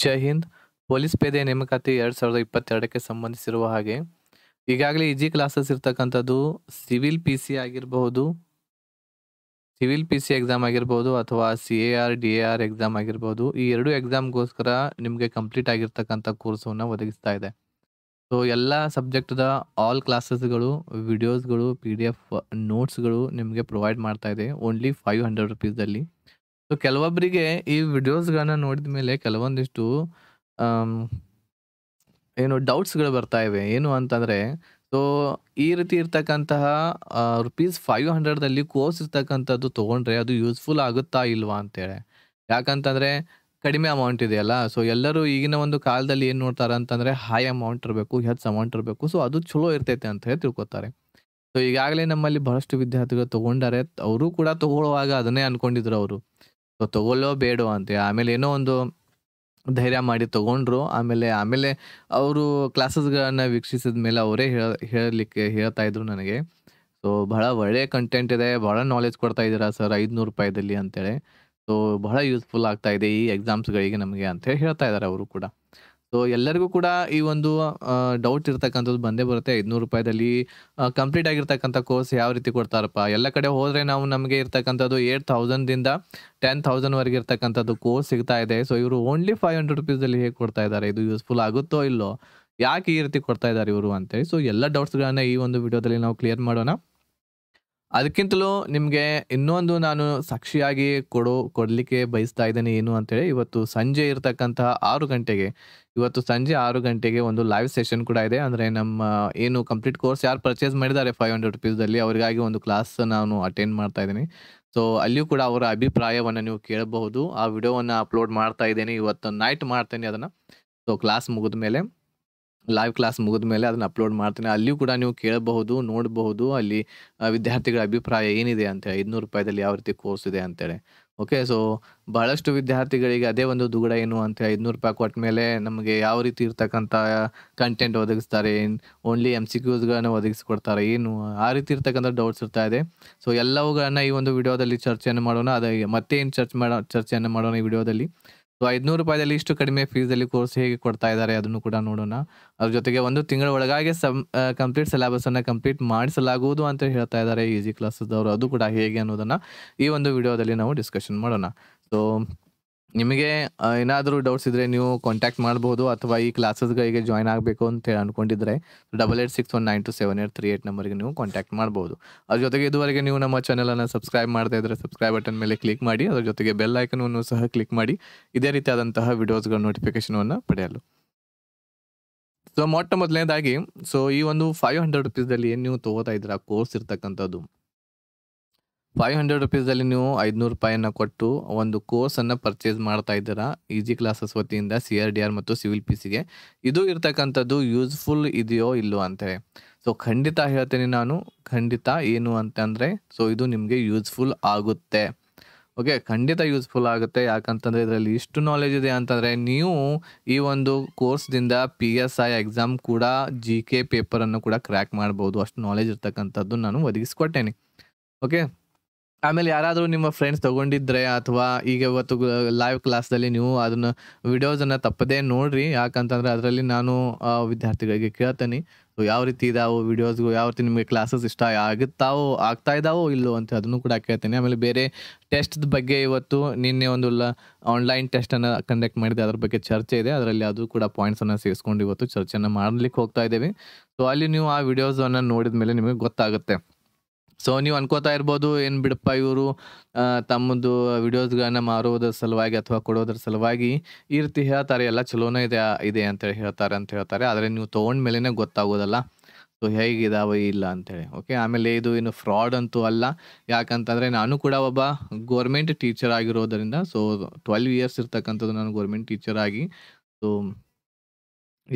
ಜೈ Hind police ಪೇದೆ ನೇಮಕಾತಿ ಎರಡ್ ಸಾವಿರದ ಇಪ್ಪತ್ತೆರಡಕ್ಕೆ ಸಂಬಂಧಿಸಿರುವ ಹಾಗೆ ಈಗಾಗಲೇ ಇಜಿ ಕ್ಲಾಸಸ್ ಇರ್ತಕ್ಕಂಥದ್ದು ಸಿವಿಲ್ ಪಿ ಸಿ ಆಗಿರಬಹುದು ಸಿವಿಲ್ ಪಿ ಸಿ ಎಕ್ಸಾಮ್ ಆಗಿರ್ಬೋದು ಅಥವಾ C A R D A R exam ಆಗಿರ್ಬೋದು ಈ ಎರಡು ಎಕ್ಸಾಮ್ಗೋಸ್ಕರ ನಿಮಗೆ ಕಂಪ್ಲೀಟ್ ಆಗಿರ್ತಕ್ಕಂಥ ಕೋರ್ಸನ್ನು ಒದಗಿಸ್ತಾ ಇದೆ ಸೊ ಎಲ್ಲ ಸಬ್ಜೆಕ್ಟ್ದ ಆಲ್ ಕ್ಲಾಸಸ್ಗಳು ವಿಡಿಯೋಸ್ಗಳು ಪಿ ಡಿ ಎಫ್ ನೋಟ್ಸ್ಗಳು ನಿಮಗೆ ಪ್ರೊವೈಡ್ ಮಾಡ್ತಾ ಇದೆ ಓನ್ಲಿ ಫೈವ್ ಹಂಡ್ರೆಡ್ ರುಪೀಸಲ್ಲಿ ಸೊ ಕೆಲವೊಬ್ಬರಿಗೆ ಈ ವಿಡಿಯೋಸ್ಗಳನ್ನ ನೋಡಿದ ಮೇಲೆ ಕೆಲವೊಂದಿಷ್ಟು ಏನು ಡೌಟ್ಸ್ಗಳು ಬರ್ತಾ ಇವೆ. ಏನು ಅಂತಂದರೆ ಸೊ ಈ ರೀತಿ ಇರ್ತಕ್ಕಂತಹ ರುಪೀಸ್ ಫೈವ್ ದಲ್ಲಿ ಕೋರ್ಸ್ ಇರ್ತಕ್ಕಂಥದ್ದು ತೊಗೊಂಡ್ರೆ ಅದು ಯೂಸ್ಫುಲ್ ಆಗುತ್ತಾ ಇಲ್ವಾ ಅಂತೇಳಿ. ಯಾಕಂತಂದ್ರೆ ಕಡಿಮೆ ಅಮೌಂಟ್ ಇದೆಯಲ್ಲ, ಸೊ ಎಲ್ಲರೂ ಈಗಿನ ಒಂದು ಕಾಲದಲ್ಲಿ ಏನು ನೋಡ್ತಾರೆ ಅಂತಂದ್ರೆ ಹೈ ಅಮೌಂಟ್ ಇರಬೇಕು, ಹೆಚ್ಚು ಅಮೌಂಟ್ ಇರಬೇಕು. ಸೊ ಅದು ಚಲೋ ಇರ್ತೈತೆ ಅಂತ ಹೇಳಿ ತಿಳ್ಕೊತಾರೆ. ಸೊ ಈಗಾಗಲೇ ನಮ್ಮಲ್ಲಿ ಬಹಳಷ್ಟು ವಿದ್ಯಾರ್ಥಿಗಳು ತಗೊಂಡಾರೆ. ಅವರು ಕೂಡ ತಗೊಳ್ಳುವಾಗ ಅದನ್ನೇ ಅನ್ಕೊಂಡಿದ್ರು ಅವರು. ತಗೊಳ್ಳೋ ಬೇಡ ಅಂತ ಆಮೇಲೆ ಏನೋ ಒಂದು ಧೈರ್ಯ ಮಾಡಿ ತಗೊಂಡ್ರು ಆಮೇಲೆ ಆಮೇಲೆ ಅವರು ಕ್ಲಾಸಸ್ಗಳನ್ನು ವೀಕ್ಷಿಸಿದ ಮೇಲೆ ಅವರೇ ಹೇಳ ಹೇಳಲಿಕ್ಕೆ ಹೇಳ್ತಾ ಇದ್ರು ನನಗೆ ಸೊ ಬಹಳ ಒಳ್ಳೆಯ ಕಂಟೆಂಟ್ ಇದೆ ಬಹಳ ನಾಲೆಜ್ ಕೊಡ್ತಾ ಇದ್ದೀರಾ ಸರ್ ಐದುನೂರು ರೂಪಾಯಿದಲ್ಲಿ ಅಂತೇಳಿ ಸೊ ಬಹಳ ಯೂಸ್ಫುಲ್ ಆಗ್ತಾ ಇದೆ ಈ ಎಕ್ಸಾಮ್ಸ್ಗಳಿಗೆ ನಮಗೆ ಅಂತೇಳಿ ಹೇಳ್ತಾ ಇದ್ದಾರೆ ಅವರು ಕೂಡ ಸೊ ಎಲ್ಲರಿಗೂ ಕೂಡ ಈ ಒಂದು ಡೌಟ್ ಇರ್ತಕ್ಕಂಥದ್ದು ಬಂದೇ ಬರುತ್ತೆ ಐದುನೂರು ರೂಪಾಯಿದಲ್ಲಿ ಕಂಪ್ಲೀಟ್ ಆಗಿರ್ತಕ್ಕಂಥ ಕೋರ್ಸ್ ಯಾವ ರೀತಿ ಕೊಡ್ತಾರಪ್ಪ ಎಲ್ಲ ಕಡೆ ಹೋದರೆ ನಾವು ನಮಗೆ ಇರ್ತಕ್ಕಂಥದ್ದು ಏಟ್ ತೌಸಂಡಿಂದ ಟೆನ್ ವರೆಗೆ ಇರ್ತಕ್ಕಂಥದ್ದು ಕೋರ್ಸ್ ಸಿಗ್ತಾ ಇದೆ ಸೊ ಇವರು ಓನ್ಲಿ ಫೈವ್ ಹಂಡ್ರೆಡ್ ರುಪೀಸಲ್ಲಿ ಹೇಗೆ ಕೊಡ್ತಾ ಇದ್ದಾರೆ ಇದು ಯೂಸ್ಫುಲ್ ಆಗುತ್ತೋ ಇಲ್ಲೋ ಯಾಕೆ ಈ ರೀತಿ ಕೊಡ್ತಾ ಇದ್ದಾರೆ ಇವರು ಅಂತೇಳಿ ಸೊ ಎಲ್ಲ ಡೌಟ್ಸ್ಗಳನ್ನ ಈ ಒಂದು ವಿಡಿಯೋದಲ್ಲಿ ನಾವು ಕ್ಲಿಯರ್ ಮಾಡೋಣ ಅದಕ್ಕಿಂತಲೂ ನಿಮಗೆ ಇನ್ನೊಂದು ನಾನು ಸಾಕ್ಷಿಯಾಗಿ ಕೊಡು ಕೊಡಲಿಕ್ಕೆ ಬಯಸ್ತಾ ಇದ್ದೇನೆ ಏನು ಅಂತೇಳಿ ಇವತ್ತು ಸಂಜೆ ಇರತಕ್ಕಂತಹ ಆರು ಗಂಟೆಗೆ ಇವತ್ತು ಸಂಜೆ ಆರು ಗಂಟೆಗೆ ಒಂದು ಲೈವ್ ಸೆಷನ್ ಕೂಡ ಇದೆ ಅಂದರೆ ನಮ್ಮ ಏನು ಕಂಪ್ಲೀಟ್ ಕೋರ್ಸ್ ಯಾರು ಪರ್ಚೇಸ್ ಮಾಡಿದ್ದಾರೆ ಫೈವ್ ಹಂಡ್ರೆಡ್ ರುಪೀಸಲ್ಲಿ ಅವರಿಗಾಗಿ ಒಂದು ಕ್ಲಾಸ್ ನಾನು ಅಟೆಂಡ್ ಮಾಡ್ತಾ ಇದ್ದೀನಿ ಸೊ ಅಲ್ಲಿಯೂ ಕೂಡ ಅವರ ಅಭಿಪ್ರಾಯವನ್ನು ನೀವು ಕೇಳಬಹುದು ಆ ವಿಡಿಯೋವನ್ನು ಅಪ್ಲೋಡ್ ಮಾಡ್ತಾ ಇದ್ದೀನಿ ಇವತ್ತು ನೈಟ್ ಮಾಡ್ತೇನೆ ಅದನ್ನು ಸೊ ಕ್ಲಾಸ್ ಮುಗಿದ ಮೇಲೆ ಲೈವ್ ಕ್ಲಾಸ್ ಮುಗಿದ ಮೇಲೆ ಅದನ್ನು ಅಪ್ಲೋಡ್ ಮಾಡ್ತೀನಿ ಅಲ್ಲಿಯೂ ಕೂಡ ನೀವು ಕೇಳಬಹುದು ನೋಡಬಹುದು ಅಲ್ಲಿ ವಿದ್ಯಾರ್ಥಿಗಳ ಅಭಿಪ್ರಾಯ ಏನಿದೆ ಅಂತೇಳಿ ಐದುನೂರು ರೂಪಾಯಿದಲ್ಲಿ ಯಾವ ರೀತಿ ಕೋರ್ಸ್ ಇದೆ ಅಂತೇಳಿ ಓಕೆ ಸೊ ಬಹಳಷ್ಟು ವಿದ್ಯಾರ್ಥಿಗಳಿಗೆ ಅದೇ ಒಂದು ದುಗಡ ಏನು ಅಂತ ಐದುನೂರು ರೂಪಾಯಿ ಕೊಟ್ಟ ಮೇಲೆ ನಮಗೆ ಯಾವ ರೀತಿ ಇರ್ತಕ್ಕಂಥ ಕಂಟೆಂಟ್ ಒದಗಿಸ್ತಾರೆ ಓನ್ಲಿ ಎಮ್ ಸಿ ಕ್ಯೂಸ್ಗಳನ್ನು ಒದಗಿಸ್ಕೊಡ್ತಾರೆ ಏನು ಆ ರೀತಿ ಇರ್ತಕ್ಕಂಥ ಡೌಟ್ಸ್ ಇರ್ತಾ ಇದೆ ಸೊ ಎಲ್ಲವುಗಳನ್ನು ಈ ಒಂದು ವಿಡಿಯೋದಲ್ಲಿ ಚರ್ಚೆಯನ್ನು ಮಾಡೋಣ ಅದೇ ಮತ್ತೇನು ಚರ್ಚ್ ಮಾಡೋ ಚರ್ಚೆಯನ್ನು ಮಾಡೋಣ ಈ ವಿಡಿಯೋದಲ್ಲಿ ಸೊ ಐದುನೂರು ರೂಪಾಯಿದಲ್ಲಿ ಇಷ್ಟು ಕಡಿಮೆ ಫೀಸಲ್ಲಿ ಕೋರ್ಸ್ ಹೇಗೆ ಕೊಡ್ತಾ ಇದ್ದಾರೆ ಅದನ್ನು ಕೂಡ ನೋಡೋಣ ಅದ್ರ ಜೊತೆಗೆ ಒಂದು ತಿಂಗಳ ಒಳಗಾಗೆ ಸಮ್ ಕಂಪ್ಲೀಟ್ ಅನ್ನ ಕಂಪ್ಲೀಟ್ ಮಾಡಿಸಲಾಗುವುದು ಅಂತ ಹೇಳ್ತಾ ಇದ್ದಾರೆ ಈಸಿ ಕ್ಲಾಸಸ್ ಅವರು ಅದು ಕೂಡ ಹೇಗೆ ಅನ್ನೋದನ್ನ ಈ ಒಂದು ವಿಡಿಯೋದಲ್ಲಿ ನಾವು ಡಿಸ್ಕಷನ್ ಮಾಡೋಣ ಸೊ ನಿಮಗೆ ಏನಾದರೂ ಡೌಟ್ಸ್ ಇದ್ದರೆ ನೀವು ಕಾಂಟ್ಯಾಕ್ಟ್ ಮಾಡ್ಬೋದು ಅಥವಾ ಈ ಕ್ಲಾಸಸ್ಗಳಿಗೆ ಜಾಯ್ನ್ ಆಗಬೇಕು ಅಂತ ಹೇಳಿ ಅಂದ್ಕೊಂಡಿದ್ರೆ double eight six one nine two seven eight three eight ನಂಬರ್ಗೆ ನೀವು ಕಾಂಟ್ಯಾಕ್ಟ್ ಮಾಡ್ಬೋದು ಅದ್ರ ಜೊತೆಗೆ ಇದುವರೆಗೆ ನೀವು ನಮ್ಮ ಚಾನಲನ್ನು ಸಬ್ಸ್ಕ್ರೈಬ್ ಮಾಡದೇ ಇದ್ದರೆ ಸಬ್ಸ್ಕ್ರೈಬ್ ಬಟನ್ ಮೇಲೆ ಕ್ಲಿಕ್ ಮಾಡಿ ಅದ್ರ ಜೊತೆಗೆ ಬೆಲ್ ಐಕನನ್ನು ಸಹ ಕ್ಲಿಕ್ ಮಾಡಿ ಇದೇ ರೀತಿಯಾದಂತಹ ವಿಡಿಯೋಸ್ಗಳ ನೋಟಿಫಿಕೇಶನನ್ನು ಪಡೆಯಲು ಸೊ ಮೊಟ್ಟ ಮೊದಲನೇದಾಗಿ ಸೊ ಈ ಒಂದು ಫೈವ್ ಹಂಡ್ರೆಡ್ ರುಪೀಸಲ್ಲಿ ಏನು ನೀವು ತೊಗೋತಾ ಆ ಕೋರ್ಸ್ ಇರ್ತಕ್ಕಂಥದ್ದು ಫೈವ್ ಹಂಡ್ರೆಡ್ ರುಪೀಸಲ್ಲಿ ನೀವು ಐದುನೂರು ರೂಪಾಯಿಯನ್ನು ಕೊಟ್ಟು ಒಂದು ಕೋರ್ಸನ್ನು ಪರ್ಚೇಸ್ ಮಾಡ್ತಾ ಇದ್ದೀರಾ ಈಜಿ ಕ್ಲಾಸಸ್ ವತಿಯಿಂದ ಸಿ ಆರ್ ಡಿ ಆರ್ ಮತ್ತು ಸಿವಿಲ್ ಪಿ ಸಿಗೆ ಇದು ಇರ್ತಕ್ಕಂಥದ್ದು ಯೂಸ್ಫುಲ್ ಇದೆಯೋ ಇಲ್ಲೋ ಅಂತೇಳಿ ಸೊ ಖಂಡಿತ ಹೇಳ್ತೀನಿ ನಾನು ಖಂಡಿತ ಏನು ಅಂತಂದರೆ ಸೊ ಇದು ನಿಮಗೆ ಯೂಸ್ಫುಲ್ ಆಗುತ್ತೆ ಓಕೆ ಖಂಡಿತ ಯೂಸ್ಫುಲ್ ಆಗುತ್ತೆ ಯಾಕಂತಂದರೆ ಇದರಲ್ಲಿ ಇಷ್ಟು ನಾಲೆಜ್ ಇದೆ ಅಂತಂದರೆ ನೀವು ಈ ಒಂದು ಕೋರ್ಸ್ದಿಂದ ಪಿ ಎಸ್ ಐ ಎಕ್ಸಾಮ್ ಕೂಡ ಜಿ ಕೆ ಪೇಪರನ್ನು ಕೂಡ ಕ್ರ್ಯಾಕ್ ಮಾಡ್ಬೋದು ಅಷ್ಟು ನಾಲೆಜ್ ಇರ್ತಕ್ಕಂಥದ್ದು ನಾನು ಒದಗಿಸ್ಕೊಟ್ಟೇನೆ ಓಕೆ ಆಮೇಲೆ ಯಾರಾದರೂ ನಿಮ್ಮ ಫ್ರೆಂಡ್ಸ್ ತಗೊಂಡಿದ್ರೆ ಅಥವಾ ಈಗ ಇವತ್ತು ಲೈವ್ ಕ್ಲಾಸ್ದಲ್ಲಿ ನೀವು ಅದನ್ನ ವಿಡಿಯೋಸನ್ನು ತಪ್ಪದೇ ನೋಡ್ರಿ ಯಾಕಂತಂದ್ರೆ ಅದರಲ್ಲಿ ನಾನು ವಿದ್ಯಾರ್ಥಿಗಳಿಗೆ ಕೇಳ್ತೀನಿ ಯಾವ ರೀತಿ ಇದಾವೋ ವಿಡಿಯೋಸ್ಗೂ ಯಾವ ರೀತಿ ನಿಮಗೆ ಕ್ಲಾಸಸ್ ಇಷ್ಟ ಆಗುತ್ತಾವೋ ಆಗ್ತಾ ಇದ್ದಾವೋ ಇಲ್ಲೋ ಅಂತ ಅದನ್ನು ಕೂಡ ಕೇಳ್ತೀನಿ ಆಮೇಲೆ ಬೇರೆ ಟೆಸ್ಟ್ ಬಗ್ಗೆ ಇವತ್ತು ನಿನ್ನೆ ಒಂದು ಆನ್ಲೈನ್ ಟೆಸ್ಟನ್ನು ಕಂಡಕ್ಟ್ ಮಾಡಿದೆ ಅದ್ರ ಬಗ್ಗೆ ಚರ್ಚೆ ಇದೆ ಅದರಲ್ಲಿ ಅದು ಕೂಡ ಪಾಯಿಂಟ್ಸನ್ನು ಸೇರಿಸ್ಕೊಂಡು ಇವತ್ತು ಚರ್ಚೆಯನ್ನು ಮಾಡಲಿಕ್ಕೆ ಹೋಗ್ತಾ ಇದ್ದೇವೆ ಸೊ ಅಲ್ಲಿ ನೀವು ಆ ವಿಡಿಯೋಸನ್ನು ನೋಡಿದ ಮೇಲೆ ನಿಮಗೆ ಗೊತ್ತಾಗುತ್ತೆ ಸೊ ನೀವು ಅನ್ಕೋತಾ ಇರ್ಬೋದು ಏನ್ ಬಿಡಪ್ಪ ಇವರು ತಮ್ಮದು ವಿಡಿಯೋಸ್ಗಳನ್ನ ಮಾರೋದ್ರ ಸಲುವಾಗಿ ಅಥವಾ ಕೊಡೋದ್ರ ಸಲುವಾಗಿ ಈ ರೀತಿ ಹೇಳ್ತಾರೆ ಎಲ್ಲ ಚಲೋನೇ ಇದೆ ಇದೆ ಅಂತೇಳಿ ಹೇಳ್ತಾರೆ ಅಂತ ಹೇಳ್ತಾರೆ ಆದರೆ ನೀವು ತಗೊಂಡ ಗೊತ್ತಾಗೋದಲ್ಲ ಸೊ ಹೇಗಿದಾವೆ ಇಲ್ಲ ಅಂತೇಳಿ ಓಕೆ ಆಮೇಲೆ ಇದು ಏನು ಫ್ರಾಡ್ ಅಂತೂ ಅಲ್ಲ ಯಾಕಂತಂದರೆ ನಾನು ಕೂಡ ಒಬ್ಬ ಗೋರ್ಮೆಂಟ್ ಟೀಚರ್ ಆಗಿರೋದರಿಂದ ಸೊ ಟ್ವೆಲ್ವ್ ಇಯರ್ಸ್ ಇರ್ತಕ್ಕಂಥದ್ದು ನಾನು ಗೋರ್ಮೆಂಟ್ ಟೀಚರ್ ಆಗಿ ಸೊ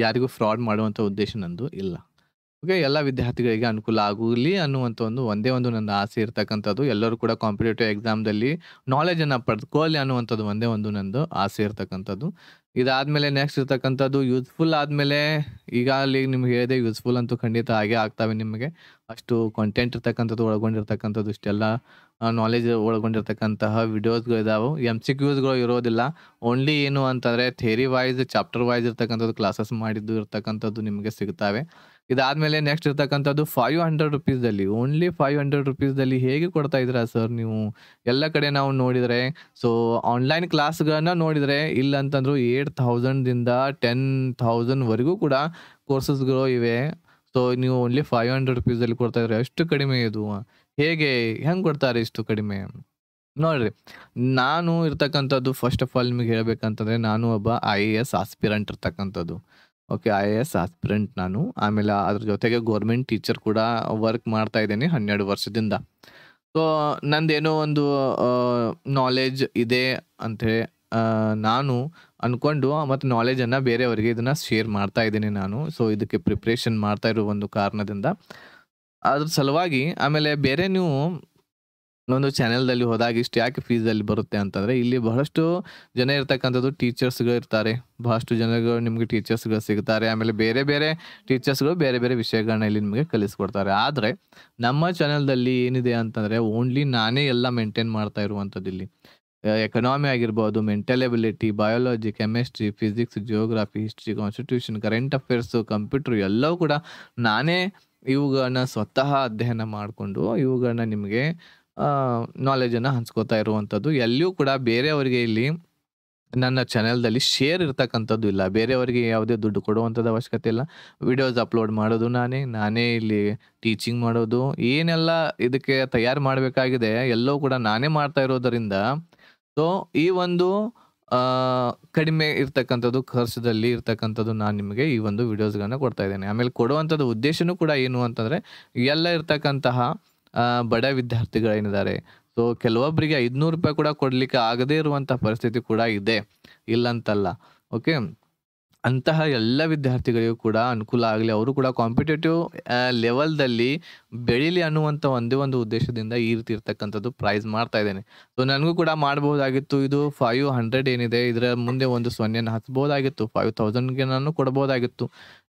ಯಾರಿಗೂ ಫ್ರಾಡ್ ಮಾಡುವಂಥ ಉದ್ದೇಶ ನಂದು ಇಲ್ಲ ಓಕೆ ಎಲ್ಲ ವಿದ್ಯಾರ್ಥಿಗಳಿಗೆ ಅನುಕೂಲ ಆಗಲಿ ಅನ್ನುವಂಥ ಒಂದು ಒಂದೇ ಒಂದು ನನ್ನ ಆಸೆ ಇರ್ತಕ್ಕಂಥದ್ದು ಎಲ್ಲರೂ ಕೂಡ ಕಾಂಪಿಟೇಟಿವ್ ಎಕ್ಸಾಮ್ದಲ್ಲಿ ನಾಲೆಜನ್ನು ಪಡ್ಕೊಳ್ಳಿ ಅನ್ನುವಂಥದ್ದು ಒಂದೇ ಒಂದು ನಂದು ಆಸೆ ಇರ್ತಕ್ಕಂಥದ್ದು ಇದಾದಮೇಲೆ ನೆಕ್ಸ್ಟ್ ಇರ್ತಕ್ಕಂಥದ್ದು ಯೂಸ್ಫುಲ್ ಆದಮೇಲೆ ಈಗ ಅಲ್ಲಿ ನಿಮ್ಗೆ ಹೇಳಿದೆ ಯೂಸ್ಫುಲ್ ಅಂತೂ ಖಂಡಿತ ಹಾಗೆ ಆಗ್ತವೆ ನಿಮಗೆ ಅಷ್ಟು ಕಂಟೆಂಟ್ ಇರ್ತಕ್ಕಂಥದ್ದು ಒಳಗೊಂಡಿರ್ತಕ್ಕಂಥದ್ದು ಇಷ್ಟೆಲ್ಲ ನಾಲೆಜ್ ಒಳಗೊಂಡಿರ್ತಕ್ಕಂತಹ ವಿಡಿಯೋಸ್ಗಳಿದ್ದಾವೆ ಎಮ್ ಸಿ ಕ್ಯೂಸ್ಗಳು ಇರೋದಿಲ್ಲ ಓನ್ಲಿ ಏನು ಅಂತಂದರೆ ಥೇರಿ ವೈಸ್ ಚಾಪ್ಟರ್ ವೈಸ್ ಇರ್ತಕ್ಕಂಥದ್ದು ಕ್ಲಾಸಸ್ ಮಾಡಿದ್ದು ಇರ್ತಕ್ಕಂಥದ್ದು ನಿಮಗೆ ಸಿಗ್ತಾವೆ ಇದಾದ್ಮೇಲೆ ನೆಕ್ಸ್ಟ್ ಇರ್ತಕ್ಕಂಥದ್ದು ಫೈವ್ ಹಂಡ್ರೆಡ್ ಅಲ್ಲಿ ಓನ್ಲಿ ಫೈವ್ ಹಂಡ್ರೆಡ್ ರುಪೀಸ್ದಲ್ಲಿ ಹೇಗೆ ಕೊಡ್ತಾ ಇದ್ದೀರಾ ಸರ್ ನೀವು ಎಲ್ಲ ಕಡೆ ನಾವು ನೋಡಿದರೆ ಸೊ ಆನ್ಲೈನ್ ಕ್ಲಾಸ್ಗಳನ್ನ ನೋಡಿದರೆ ಇಲ್ಲ ಅಂತಂದ್ರು ಏಟ್ ಥೌಸಂಡಿಂದ ಟೆನ್ ಥೌಸಂಡ್ವರೆಗೂ ಕೂಡ ಕೋರ್ಸಸ್ಗಳು ಇವೆ ಸೊ ನೀವು ಓನ್ಲಿ ಫೈವ್ ಹಂಡ್ರೆಡ್ ಅಲ್ಲಿ ಕೊಡ್ತಾ ಇದ್ರೆ ಎಷ್ಟು ಕಡಿಮೆ ಇದು ಹೇಗೆ ಹೆಂಗೆ ಕೊಡ್ತಾರೆ ಇಷ್ಟು ಕಡಿಮೆ ನೋಡ್ರಿ ನಾನು ಇರ್ತಕ್ಕಂಥದ್ದು ಫಸ್ಟ್ ಆಫ್ ಆಲ್ ನಿಮಗೆ ಹೇಳ್ಬೇಕಂತಂದ್ರೆ ನಾನು ಒಬ್ಬ ಐ ಎ ಎಸ್ ಆಸ್ಪಿರೆಂಟ್ ಇರ್ತಕ್ಕಂಥದ್ದು okay I A S aspirant ನಾನು ಆಮೇಲೆ ಅದ್ರ ಜೊತೆಗೆ ಗೌರ್ಮೆಂಟ್ ಟೀಚರ್ ಕೂಡ ವರ್ಕ್ ಮಾಡ್ತಾ ಇದ್ದೀನಿ ಹನ್ನೆರಡು ವರ್ಷದಿಂದ ಸೊ ನಂದೇನೋ ಒಂದು ನಾಲೆಜ್ ಇದೆ ಅಂಥೇಳಿ ನಾನು ಅಂದ್ಕೊಂಡು ಮತ್ತು ನಾಲೆಜನ್ನು ಬೇರೆಯವರಿಗೆ ಇದನ್ನು ಶೇರ್ ಮಾಡ್ತಾ ಇದ್ದೀನಿ ನಾನು ಸೊ ಇದಕ್ಕೆ ಪ್ರಿಪ್ರೇಷನ್ ಮಾಡ್ತಾ ಇರೋ ಒಂದು ಕಾರಣದಿಂದ ಅದ್ರ ಸಲುವಾಗಿ ಆಮೇಲೆ ಬೇರೆ ನೀವು ಒಂದು ಚಾನೆಲ್ದಲ್ಲಿ ಹೋದಾಗ ಇಷ್ಟು ಯಾಕೆ ಫೀಸಲ್ಲಿ ಬರುತ್ತೆ ಅಂತಂದರೆ ಇಲ್ಲಿ ಬಹಳಷ್ಟು ಜನ ಇರ್ತಕ್ಕಂಥದ್ದು ಟೀಚರ್ಸ್ಗಳು ಇರ್ತಾರೆ ಬಹಳಷ್ಟು ಜನಗಳು ನಿಮಗೆ ಟೀಚರ್ಸ್ಗಳು ಸಿಗ್ತಾರೆ ಆಮೇಲೆ ಬೇರೆ ಬೇರೆ ಟೀಚರ್ಸ್ಗಳು ಬೇರೆ ಬೇರೆ ವಿಷಯಗಳನ್ನ ಇಲ್ಲಿ ನಿಮಗೆ ಕಲಿಸ್ಕೊಡ್ತಾರೆ ಆದರೆ ನಮ್ಮ ಚಾನೆಲ್ದಲ್ಲಿ ಏನಿದೆ ಅಂತಂದರೆ ಓನ್ಲಿ ನಾನೇ ಎಲ್ಲ ಮೇಂಟೈನ್ ಮಾಡ್ತಾ ಇರುವಂಥದ್ದು ಇಲ್ಲಿ ಎಕನಾಮಿ ಆಗಿರ್ಬೋದು mental ability biology chemistry physics geography history constitution current affairs computer ಎಲ್ಲವೂ ಕೂಡ ನಾನೇ ಇವುಗಳನ್ನ ಸ್ವತಃ ಅಧ್ಯಯನ ಮಾಡಿಕೊಂಡು ಇವುಗಳನ್ನ ನಿಮಗೆ ನಾಲೆಜನ್ನು ಹಂಚ್ಕೋತಾ ಇರುವಂಥದ್ದು ಎಲ್ಲಿಯೂ ಕೂಡ ಬೇರೆಯವರಿಗೆ ಇಲ್ಲಿ ನನ್ನ ಚಾನೆಲ್ದಲ್ಲಿ ಶೇರ್ ಇರ್ತಕ್ಕಂಥದ್ದು ಇಲ್ಲ ಬೇರೆಯವರಿಗೆ ಯಾವುದೇ ದುಡ್ಡು ಕೊಡುವಂಥದ್ದು ಅವಶ್ಯಕತೆ ಇಲ್ಲ ವಿಡಿಯೋಸ್ ಅಪ್ಲೋಡ್ ಮಾಡೋದು ನಾನೇ ನಾನೇ ಇಲ್ಲಿ ಟೀಚಿಂಗ್ ಮಾಡೋದು ಏನೆಲ್ಲ ಇದಕ್ಕೆ ತಯಾರು ಮಾಡಬೇಕಾಗಿದೆ ಎಲ್ಲವೂ ಕೂಡ ನಾನೇ ಮಾಡ್ತಾ ಇರೋದರಿಂದ ಸೊ ಈ ಒಂದು ಕಡಿಮೆ ಇರ್ತಕ್ಕಂಥದ್ದು ಖರ್ಚದಲ್ಲಿ ಇರ್ತಕ್ಕಂಥದ್ದು ನಾನು ನಿಮಗೆ ಈ ಒಂದು ವಿಡಿಯೋಸ್ಗಳನ್ನ ಕೊಡ್ತಾ ಇದ್ದೇನೆ ಆಮೇಲೆ ಕೊಡುವಂಥದ್ದು ಉದ್ದೇಶವೂ ಕೂಡ ಏನು ಅಂತಂದರೆ ಎಲ್ಲ ಇರ್ತಕ್ಕಂತಹ ಬಡ ವಿದ್ಯಾರ್ಥಿಗಳೇನಿದ್ದಾರೆ ಸೊ ಕೆಲವೊಬ್ಬರಿಗೆ ಐದುನೂರು ರೂಪಾಯಿ ಕೂಡ ಕೊಡಲಿಕ್ಕೆ ಆಗದೇ ಇರುವಂಥ ಪರಿಸ್ಥಿತಿ ಕೂಡ ಇದೆ ಇಲ್ಲಂತಲ್ಲ ಓಕೆ ಅಂತಹ ಎಲ್ಲ ವಿದ್ಯಾರ್ಥಿಗಳಿಗೂ ಕೂಡ ಅನುಕೂಲ ಆಗಲಿ ಅವರು ಕೂಡ ಕಾಂಪಿಟೇಟಿವ್ ಲೆವೆಲ್ದಲ್ಲಿ ಬೆಳೀಲಿ ಅನ್ನುವಂಥ ಒಂದೇ ಒಂದು ಉದ್ದೇಶದಿಂದ ಈ ರೀತಿ ಇರ್ತಕ್ಕಂಥದ್ದು ಪ್ರೈಸ್ ಮಾಡ್ತಾ ಇದ್ದೇನೆ ಸೊ ನನಗೂ ಕೂಡ ಮಾಡ್ಬೋದಾಗಿತ್ತು ಇದು ಫೈವ್ ಹಂಡ್ರೆಡ್ ಏನಿದೆ ಇದರ ಮುಂದೆ ಒಂದು ಸೊನ್ನೆಯನ್ನು ಹಚ್ಬೋದಾಗಿತ್ತು ಫೈವ್ ತೌಸಂಡ್ಗೆ ನಾನು ಕೊಡ್ಬೋದಾಗಿತ್ತು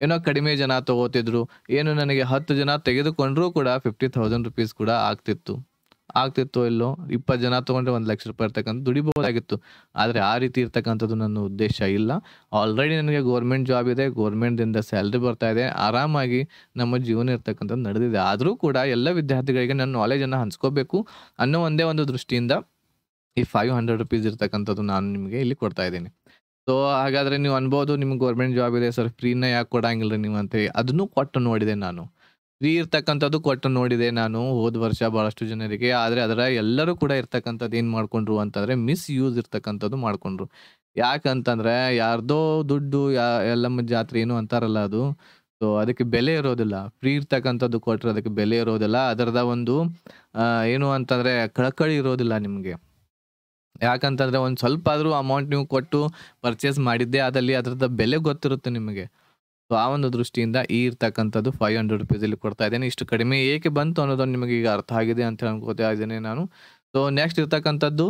ಏನೋ ಕಡಿಮೆ ಜನ ತಗೋತಿದ್ರು ಏನು ನನಗೆ ಹತ್ತು ಜನ ತೆಗೆದುಕೊಂಡ್ರೂ ಕೂಡ ಫಿಫ್ಟಿ ತೌಸಂಡ್ ರುಪೀಸ್ ಕೂಡ ಆಗ್ತಿತ್ತು ಆಗ್ತಿತ್ತು ಇಲ್ಲೋ ಇಪ್ಪತ್ತು ಜನ ತಗೊಂಡ್ರೆ ಒಂದು ಲಕ್ಷ ರೂಪಾಯಿ ಇರ್ತಕ್ಕಂಥ ದುಡಿಬಹುದಾಗಿತ್ತು ಆದರೆ ಆ ರೀತಿ ಇರ್ತಕ್ಕಂಥದ್ದು ನನ್ನ ಉದ್ದೇಶ ಇಲ್ಲ ಆಲ್ರೆಡಿ ನನಗೆ ಗೋರ್ಮೆಂಟ್ ಜಾಬ್ ಇದೆ ದಿಂದ ಸ್ಯಾಲ್ರಿ ಬರ್ತಾ ಇದೆ ಆರಾಮಾಗಿ ನಮ್ಮ ಜೀವನ ಇರ್ತಕ್ಕಂಥದ್ದು ನಡೆದಿದೆ ಆದರೂ ಕೂಡ ಎಲ್ಲ ವಿದ್ಯಾರ್ಥಿಗಳಿಗೆ ನನ್ನ ನಾಲೆಜನ್ನು ಹಂಚ್ಕೋಬೇಕು ಅನ್ನೋ ಒಂದೇ ಒಂದು ದೃಷ್ಟಿಯಿಂದ ಈ ಫೈವ್ ಹಂಡ್ರೆಡ್ ರುಪೀಸ್ ಇರ್ತಕ್ಕಂಥದ್ದು ನಾನು ನಿಮಗೆ ಇಲ್ಲಿ ಕೊಡ್ತಾ ಇದ್ದೀನಿ ಸೊ ಹಾಗಾದರೆ ನೀವು ಅನ್ಬೋದು ನಿಮ್ಗೆ ಗೌರ್ಮೆಂಟ್ ಜಾಬ್ ಇದೆ ಸರ್ ಫ್ರೀನ ಯಾಕೆ ಕೊಡಂಗಿಲ್ಲ ನೀವು ಅಂತೇಳಿ ಅದನ್ನು ಕೊಟ್ಟು ನೋಡಿದೆ ನಾನು ಫ್ರೀ ಇರ್ತಕ್ಕಂಥದ್ದು ಕೊಟ್ಟು ನೋಡಿದೆ ನಾನು ಹೋದ ವರ್ಷ ಬಹಳಷ್ಟು ಜನರಿಗೆ ಆದರೆ ಅದರ ಎಲ್ಲರೂ ಕೂಡ ಇರ್ತಕ್ಕಂಥದ್ದು ಏನು ಮಾಡ್ಕೊಂಡ್ರು ಅಂತಂದರೆ ಮಿಸ್ ಯೂಸ್ ಇರ್ತಕ್ಕಂಥದ್ದು ಮಾಡ್ಕೊಂಡ್ರು ಯಾಕಂತಂದ್ರೆ ಯಾರ್ದೋ ದುಡ್ಡು ಯಾ ಎಲ್ಲಮ್ಮ ಜಾತ್ರೆ ಏನು ಅಂತಾರಲ್ಲ ಅದು ಸೊ ಅದಕ್ಕೆ ಬೆಲೆ ಇರೋದಿಲ್ಲ ಫ್ರೀ ಇರ್ತಕ್ಕಂಥದ್ದು ಕೊಟ್ಟರೆ ಅದಕ್ಕೆ ಬೆಲೆ ಇರೋದಿಲ್ಲ ಅದರದ ಒಂದು ಏನು ಅಂತಂದರೆ ಕಳಕಳಿ ಇರೋದಿಲ್ಲ ನಿಮಗೆ ಯಾಕಂತಂದ್ರೆ ಒಂದು ಸ್ವಲ್ಪ ಆದರೂ ಅಮೌಂಟ್ ನೀವು ಕೊಟ್ಟು ಪರ್ಚೇಸ್ ಮಾಡಿದ್ದೆ ಅದರಲ್ಲಿ ಅದರದ ಬೆಲೆ ಗೊತ್ತಿರುತ್ತೆ ನಿಮಗೆ ಸೊ ಆ ಒಂದು ದೃಷ್ಟಿಯಿಂದ ಈ ಇರ್ತಕ್ಕಂಥದ್ದು ಫೈವ್ ಹಂಡ್ರೆಡ್ ರುಪೀಸಲ್ಲಿ ಕೊಡ್ತಾ ಇದ್ದೇನೆ ಇಷ್ಟು ಕಡಿಮೆ ಏಕೆ ಬಂತು ಅನ್ನೋದನ್ನು ನಿಮಗೆ ಈಗ ಅರ್ಥ ಆಗಿದೆ ಅಂತ ಅನ್ಕೋತಾ ಇದ್ದೇನೆ ನಾನು ಸೊ ನೆಕ್ಸ್ಟ್ ಇರ್ತಕ್ಕಂಥದ್ದು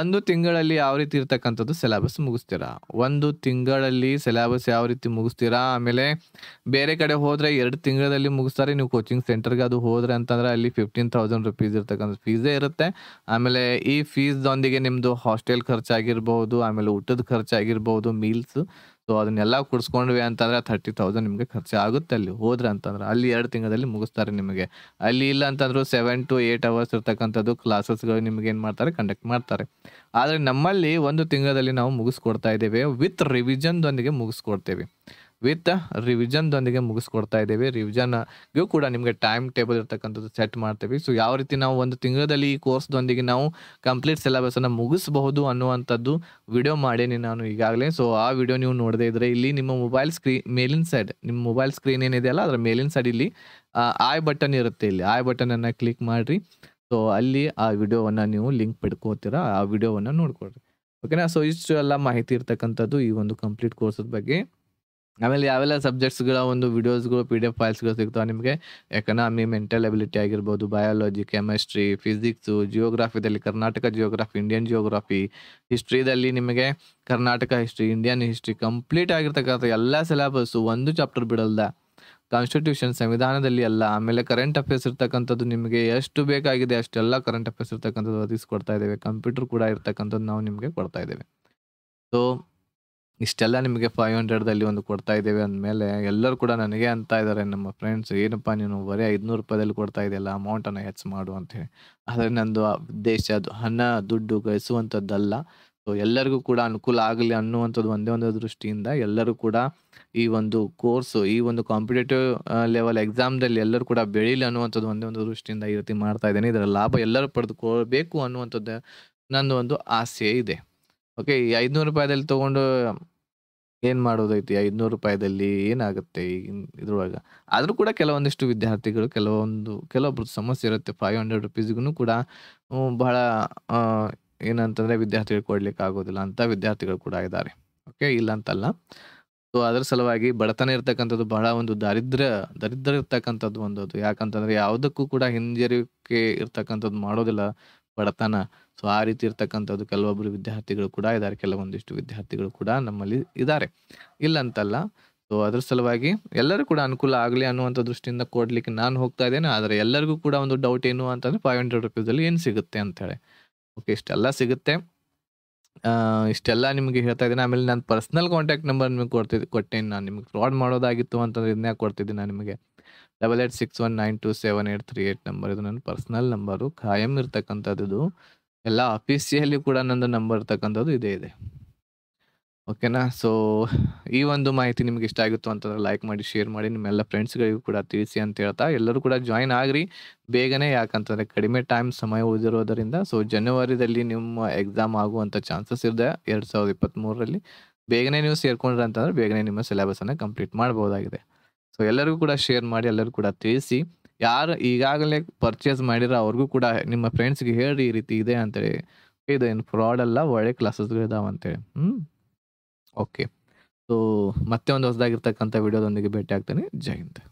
ಒಂದು ತಿಂಗಳಲ್ಲಿ ಯಾವ ರೀತಿ ಇರ್ತಕ್ಕಂಥದ್ದು ಸಿಲೆಬಸ್ ಮುಗಿಸ್ತೀರಾ ಒಂದು ತಿಂಗಳಲ್ಲಿ ಸಿಲೆಬಸ್ ಯಾವ ರೀತಿ ಮುಗಿಸ್ತೀರಾ ಆಮೇಲೆ ಬೇರೆ ಕಡೆ ಹೋದರೆ ಎರಡು ತಿಂಗಳಲ್ಲಿ ಮುಗಿಸ್ತಾರೆ ನೀವು ಕೋಚಿಂಗ್ ಸೆಂಟರ್ಗೆ ಅದು ಹೋದರೆ ಅಂತಂದ್ರೆ ಅಲ್ಲಿ ಫಿಫ್ಟೀನ್ ತೌಸಂಡ್ ರುಪೀಸ್ ಇರ್ತಕ್ಕಂಥ ಫೀಸೇ ಇರುತ್ತೆ ಆಮೇಲೆ ಈ ಫೀಸ್ದೊಂದಿಗೆ ನಿಮ್ಮದು ಹಾಸ್ಟೆಲ್ ಖರ್ಚಾಗಿರ್ಬೋದು ಆಮೇಲೆ ಊಟದ ಖರ್ಚಾಗಿರ್ಬೋದು ಮೀಲ್ಸ್ ಸೊ ಅದನ್ನೆಲ್ಲ ಕುಡಿಸ್ಕೊಂಡ್ವಿ ಅಂತಂದ್ರೆ ಥರ್ಟಿ ತೌಸಂಡ್ ನಿಮಗೆ ಖರ್ಚು ಆಗುತ್ತೆ ಅಲ್ಲಿ ಹೋದ್ರೆ ಅಂತಂದ್ರೆ ಅಲ್ಲಿ ಎರಡು ತಿಂಗಳಲ್ಲಿ ಮುಗಿಸ್ತಾರೆ ನಿಮಗೆ ಅಲ್ಲಿ ಇಲ್ಲ ಅಂತಂದ್ರು ಸೆವೆನ್ ಟು ಏಟ್ ಅವರ್ಸ್ ಇರ್ತಕ್ಕಂಥದ್ದು ಕ್ಲಾಸಸ್ಗಳು ನಿಮಗೆ ಏನು ಮಾಡ್ತಾರೆ ಕಂಡಕ್ಟ್ ಮಾಡ್ತಾರೆ ಆದರೆ ನಮ್ಮಲ್ಲಿ ಒಂದು ತಿಂಗಳಲ್ಲಿ ನಾವು ಮುಗಿಸ್ಕೊಡ್ತಾ ಇದ್ದೇವೆ ವಿತ್ ರಿವಿಷನ್ದೊಂದಿಗೆ ಮುಗಿಸ್ಕೊಡ್ತೇವೆ ವಿತ್ ರಿವಿಜನ್ದೊಂದಿಗೆ ಮುಗಿಸ್ಕೊಡ್ತಾ ಇದ್ದೀವಿ ಗೂ ಕೂಡ ನಿಮಗೆ ಟೈಮ್ ಟೇಬಲ್ ಇರ್ತಕ್ಕಂಥದ್ದು ಸೆಟ್ ಮಾಡ್ತೀವಿ ಸೊ ಯಾವ ರೀತಿ ನಾವು ಒಂದು ತಿಂಗಳಲ್ಲಿ ಈ ಕೋರ್ಸ್ದೊಂದಿಗೆ ನಾವು ಕಂಪ್ಲೀಟ್ ಅನ್ನು ಮುಗಿಸಬಹುದು ಅನ್ನುವಂಥದ್ದು ವಿಡಿಯೋ ಮಾಡೀನಿ ನಾನು ಈಗಾಗಲೇ ಸೊ ಆ ವಿಡಿಯೋ ನೀವು ನೋಡದೇ ಇದ್ರೆ ಇಲ್ಲಿ ನಿಮ್ಮ ಮೊಬೈಲ್ ಸ್ಕ್ರೀನ್ ಮೇಲಿನ ಸೈಡ್ ನಿಮ್ಮ ಮೊಬೈಲ್ ಸ್ಕ್ರೀನ್ ಏನಿದೆಯಲ್ಲ ಅದರ ಮೇಲಿನ ಸೈಡ್ ಇಲ್ಲಿ ಆಯ್ ಬಟನ್ ಇರುತ್ತೆ ಇಲ್ಲಿ ಆಯ್ ಬಟನನ್ನು ಕ್ಲಿಕ್ ಮಾಡಿರಿ ಸೊ ಅಲ್ಲಿ ಆ ವಿಡಿಯೋವನ್ನು ನೀವು ಲಿಂಕ್ ಪಡ್ಕೋತೀರ ಆ ವಿಡಿಯೋವನ್ನು ನೋಡ್ಕೊಳ್ರಿ ಓಕೆನಾ ಸೊ ಇಷ್ಟು ಎಲ್ಲ ಮಾಹಿತಿ ಇರ್ತಕ್ಕಂಥದ್ದು ಈ ಒಂದು ಕಂಪ್ಲೀಟ್ ಕೋರ್ಸದ ಬಗ್ಗೆ ಆಮೇಲೆ ಯಾವೆಲ್ಲ ಸಬ್ಜೆಕ್ಟ್ಸ್ಗಳ ಒಂದು ವಿಡಿಯೋಸ್ಗಳು ಪಿ ಡಿ ಎಫ್ ಫೈಲ್ಸ್ಗಳು ಸಿಗ್ತಾವೆ ನಿಮಗೆ ಎಕನಾಮಿ ಮೆಂಟಲ್ ಎಬಿಲಿಟಿ ಆಗಿರ್ಬೋದು ಬಯಾಲಜಿ ಕೆಮಿಸ್ಟ್ರಿ ಫಿಸಿಕ್ಸು ಜಿಯೋಗ್ರಾಫಿದಲ್ಲಿ ಕರ್ನಾಟಕ ಜಿಯೋಗ್ರಫಿ ಇಂಡಿಯನ್ ಜಿಯೋಗ್ರಫಿ ಹಿಸ್ಟ್ರಿದಲ್ಲಿ ನಿಮಗೆ Karnataka history Indian history complete ಆಗಿರ್ತಕ್ಕಂಥ ಎಲ್ಲ ಸಿಲೆಬಸ್ಸು ಒಂದು ಚಾಪ್ಟರ್ ಬಿಡಲ್ದ ಕಾನ್ಸ್ಟಿಟ್ಯೂಷನ್ ಸಂವಿಧಾನದಲ್ಲಿ ಎಲ್ಲ ಆಮೇಲೆ ಕರೆಂಟ್ ಅಫೇರ್ಸ್ ಇರ್ತಕ್ಕಂಥದ್ದು ನಿಮಗೆ ಎಷ್ಟು ಬೇಕಾಗಿದೆ ಅಷ್ಟೆಲ್ಲ ಕರೆಂಟ್ ಅಫೇರ್ಸ್ ಇರ್ತಕ್ಕಂಥದ್ದು ಒದಗಿಸ್ಕೊಡ್ತಾ ಇದ್ದೇವೆ ಕಂಪ್ಯೂಟರ್ ಕೂಡ ಇರ್ತಕ್ಕಂಥದ್ದು ನಾವು ನಿಮಗೆ ಕೊಡ್ತಾ ಇದ್ದೇವೆ ಸೊ ಇಷ್ಟೆಲ್ಲ ನಿಮಗೆ ಫೈವ್ ಹಂಡ್ರೆಡ್ದಲ್ಲಿ ಒಂದು ಕೊಡ್ತಾ ಇದ್ದೇವೆ ಅಂದಮೇಲೆ ಎಲ್ಲರೂ ಕೂಡ ನನಗೆ ಅಂತ ಇದ್ದಾರೆ ನಮ್ಮ ಫ್ರೆಂಡ್ಸ್ ಏನಪ್ಪ ನೀನು ಬರೀ ಐದುನೂರು ರೂಪಾಯಿದಲ್ಲಿ ಕೊಡ್ತಾ ಇದೆಯಲ್ಲ ಅಮೌಂಟನ್ನು ಹೆಚ್ಚು ಮಾಡು ಅಂತೇಳಿ ಆದರೆ ನಂದು ಉದ್ದೇಶ ಅದು ಹಣ ದುಡ್ಡು ಗಳಿಸುವಂಥದ್ದಲ್ಲ ಸೊ ಎಲ್ಲರಿಗೂ ಕೂಡ ಅನುಕೂಲ ಆಗಲಿ ಅನ್ನುವಂಥದ್ದು ಒಂದೇ ಒಂದು ದೃಷ್ಟಿಯಿಂದ ಎಲ್ಲರೂ ಕೂಡ ಈ ಒಂದು ಕೋರ್ಸು ಈ ಒಂದು ಕಾಂಪಿಟೇಟಿವ್ ಲೆವೆಲ್ ಎಕ್ಸಾಮ್ದಲ್ಲಿ ಎಲ್ಲರೂ ಕೂಡ ಬೆಳೀಲಿ ಅನ್ನುವಂಥದ್ದು ಒಂದೇ ಒಂದು ದೃಷ್ಟಿಯಿಂದ ಈ ರೀತಿ ಮಾಡ್ತಾ ಇದ್ದೇನೆ ಇದರ ಲಾಭ ಎಲ್ಲರೂ ಪಡೆದುಕೊಳ್ಬೇಕು ಅನ್ನುವಂಥದ್ದು ನನ್ನ ಒಂದು ಆಸೆ ಇದೆ ಓಕೆ ಈ ಐದ್ನೂರು ರೂಪಾಯಿದಲ್ಲಿ ತಗೊಂಡು ಏನ್ ಮಾಡೋದೈತಿ ಐದ್ನೂರು ರೂಪಾಯಿದಲ್ಲಿ ಏನಾಗುತ್ತೆ ಇದ್ರೊಳಗ ಆದ್ರೂ ಕೂಡ ಕೆಲವೊಂದಿಷ್ಟು ವಿದ್ಯಾರ್ಥಿಗಳು ಕೆಲವೊಂದು ಕೆಲವೊಬ್ರು ಸಮಸ್ಯೆ ಇರುತ್ತೆ ಫೈವ್ ಹಂಡ್ರೆಡ್ ರುಪೀಸ್ಗೂ ಕೂಡ ಬಹಳ ಏನಂತಂದ್ರೆ ವಿದ್ಯಾರ್ಥಿಗಳು ಕೊಡ್ಲಿಕ್ಕೆ ಆಗೋದಿಲ್ಲ ಅಂತ ವಿದ್ಯಾರ್ಥಿಗಳು ಕೂಡ ಇದ್ದಾರೆ ಓಕೆ ಇಲ್ಲ ಅಂತಲ್ಲ ಸೊ ಅದರ ಸಲುವಾಗಿ ಬಡತನ ಇರ್ತಕ್ಕಂಥದ್ದು ಬಹಳ ಒಂದು ದರಿದ್ರ ದರಿದ್ರ ಇರ್ತಕ್ಕಂಥದ್ದು ಒಂದು ಯಾಕಂತಂದ್ರೆ ಯಾವುದಕ್ಕೂ ಕೂಡ ಹಿಂಜರಿಕೆ ಇರ್ತಕ್ಕಂಥದ್ದು ಮಾಡೋದಿಲ್ಲ ಬಡತನ ಸೊ ಆ ರೀತಿ ಇರ್ತಕ್ಕಂಥದ್ದು ಕೆಲವೊಬ್ಬರು ವಿದ್ಯಾರ್ಥಿಗಳು ಕೂಡ ಇದ್ದಾರೆ ಕೆಲವೊಂದಿಷ್ಟು ವಿದ್ಯಾರ್ಥಿಗಳು ಕೂಡ ನಮ್ಮಲ್ಲಿ ಇದ್ದಾರೆ ಇಲ್ಲಂತಲ್ಲ ಸೊ ಅದ್ರ ಸಲುವಾಗಿ ಎಲ್ಲರೂ ಕೂಡ ಅನುಕೂಲ ಆಗಲಿ ಅನ್ನುವಂಥ ದೃಷ್ಟಿಯಿಂದ ಕೊಡ್ಲಿಕ್ಕೆ ನಾನು ಹೋಗ್ತಾ ಇದ್ದೇನೆ ಆದರೆ ಎಲ್ಲರಿಗೂ ಕೂಡ ಒಂದು ಡೌಟ್ ಏನು ಅಂತಂದ್ರೆ ಫೈವ್ ಹಂಡ್ರೆಡ್ ರುಪೀಸಲ್ಲಿ ಏನು ಸಿಗುತ್ತೆ ಅಂತೇಳಿ ಓಕೆ ಇಷ್ಟೆಲ್ಲ ಸಿಗುತ್ತೆ ಇಷ್ಟೆಲ್ಲ ನಿಮಗೆ ಹೇಳ್ತಾ ಇದ್ದೀನಿ ಆಮೇಲೆ ನಾನು ಪರ್ಸ್ನಲ್ ಕಾಂಟ್ಯಾಕ್ಟ್ ನಂಬರ್ ನಿಮಗೆ ಕೊಡ್ತಿದ್ದೆ ಕೊಟ್ಟೇನೆ ನಾನು ನಿಮಗೆ ಫ್ರಾಡ್ ಮಾಡೋದಾಗಿತ್ತು ಅಂತಂದ್ರೆ ಇದನ್ನೇ ಕೊಡ್ತಿದ್ದೀನಿ ನಾನು ನಿಮಗೆ double eight six one nine two seven eight three eight number ಇದು ನನ್ನ ಪರ್ಸ್ನಲ್ ನಂಬರು ಖಾಯಂ ಇರ್ತಕ್ಕಂಥದ್ದು ಎಲ್ಲ ಆಫೀಸಿಯಲ್ಲಿ ಕೂಡ ನನ್ನದು ನಂಬರ್ ಇರ್ತಕ್ಕಂಥದ್ದು ಇದೇ ಇದೆ ಓಕೆನಾ ಸೊ ಈ ಒಂದು ಮಾಹಿತಿ ನಿಮ್ಗೆ ಇಷ್ಟ ಆಗಿತ್ತು ಅಂತಂದ್ರೆ ಲೈಕ್ ಮಾಡಿ ಶೇರ್ ಮಾಡಿ ನಿಮ್ಮೆಲ್ಲ ಫ್ರೆಂಡ್ಸ್ಗಳಿಗೂ ಕೂಡ ತಿಳಿಸಿ ಅಂತ ಹೇಳ್ತಾ ಎಲ್ಲರೂ ಕೂಡ ಜಾಯಿನ್ ಆಗ್ರಿ ಬೇಗನೆ ಯಾಕಂತಂದ್ರೆ ಕಡಿಮೆ ಟೈಮ್ ಸಮಯ ಉಳಿದಿರೋದರಿಂದ ಸೊ ಜನವರಿದಲ್ಲಿ ನಿಮ್ಮ ಎಕ್ಸಾಮ್ ಆಗುವಂಥ ಚಾನ್ಸಸ್ ಇದೆ ಎರಡು ಸಾವಿರದ ಇಪ್ಪತ್ತ್ಮೂರರಲ್ಲಿ ಬೇಗನೆ ನೀವು ಸೇರ್ಕೊಂಡ್ರೆ ಅಂತಂದ್ರೆ ಬೇಗನೆ ನಿಮ್ಮ ಅನ್ನು ಕಂಪ್ಲೀಟ್ ಮಾಡಬಹುದಾಗಿದೆ ಸೊ ಎಲ್ಲರಿಗೂ ಕೂಡ ಶೇರ್ ಮಾಡಿ ಎಲ್ಲರೂ ಕೂಡ ತಿಳಿಸಿ ಯಾರು ಈಗಾಗಲೇ ಪರ್ಚೇಸ್ ಮಾಡಿರೋ ಅವ್ರಿಗೂ ಕೂಡ ನಿಮ್ಮ ಫ್ರೆಂಡ್ಸ್ಗೆ ಹೇಳಿ ಈ ರೀತಿ ಇದೆ ಅಂತೇಳಿ ಇದು ಏನು ಫ್ರಾಡ್ ಅಲ್ಲ ಒಳ್ಳೆ ಇದಾವೆ ಅಂತೇಳಿ ಹ್ಞೂ ಓಕೆ ಸೊ ಮತ್ತೆ ಒಂದು ಹೊಸದಾಗಿರ್ತಕ್ಕಂಥ ವೀಡಿಯೋದೊಂದಿಗೆ ಭೇಟಿ ಆಗ್ತೇನೆ ಜೈ ಹಿಂದ್